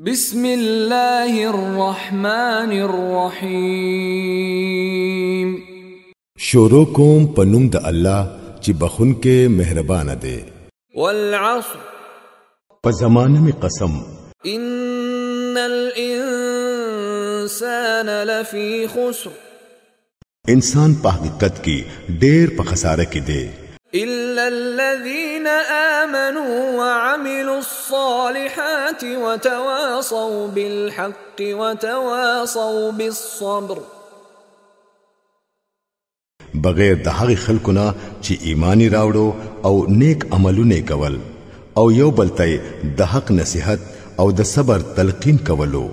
بسم الله الرحمن الرحيم شروع کوم په د الله چې کې مهربان ده والعصر په زمانه می قسم ان الانسان لفي خسر انسان په حقیقت کې ډېر په خساره کې ده الا الذين امنوا الصالحات وتواصوا بالحق وتواصوا بالصبر بغیر د هغې خلکو نه چې ایمانی راوړو او نیک عملونه کول او یو بلته د حق نصیحت او د صبر تلقین کولو